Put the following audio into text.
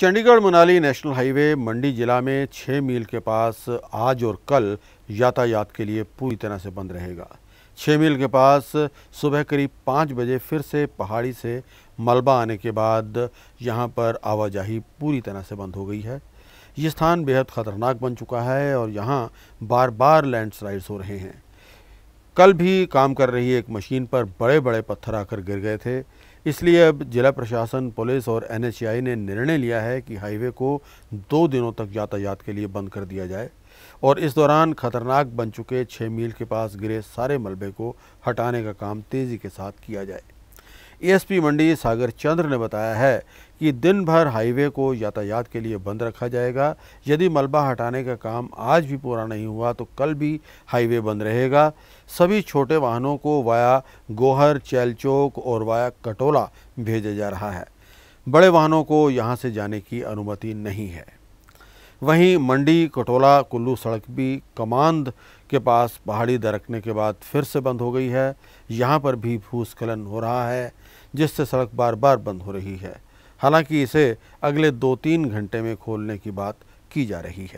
Chandigarh Manali national highway Mandi जिला में छः मील के पास आज और कल यातायात के लिए पूरी तरह से बंद रहेगा छः मील के पास सुबह करीब पाँच बजे फिर से पहाड़ी से मलबा आने के बाद यहाँ पर आवाजाही पूरी तरह से बंद हो गई है ये स्थान बेहद ख़तरनाक बन चुका है और यहाँ बार बार लैंडस्लाइड्स हो रहे हैं कल भी काम कर रही एक मशीन पर बड़े बड़े पत्थर आकर गिर गए थे इसलिए अब जिला प्रशासन पुलिस और एनएचआई ने निर्णय लिया है कि हाईवे को दो दिनों तक यातायात के लिए बंद कर दिया जाए और इस दौरान खतरनाक बन चुके छः मील के पास गिरे सारे मलबे को हटाने का काम तेज़ी के साथ किया जाए एएसपी मंडी सागर चंद्र ने बताया है कि दिन भर हाईवे को यातायात के लिए बंद रखा जाएगा यदि मलबा हटाने का काम आज भी पूरा नहीं हुआ तो कल भी हाईवे बंद रहेगा सभी छोटे वाहनों को वाया गोहर चैलचौक और वाया कटोला भेजा जा रहा है बड़े वाहनों को यहाँ से जाने की अनुमति नहीं है वहीं मंडी कटोला कुल्लू सड़क भी कमांद के पास पहाड़ी दरकने के बाद फिर से बंद हो गई है यहाँ पर भी भूस्खलन हो रहा है जिससे सड़क बार बार बंद हो रही है हालांकि इसे अगले दो तीन घंटे में खोलने की बात की जा रही है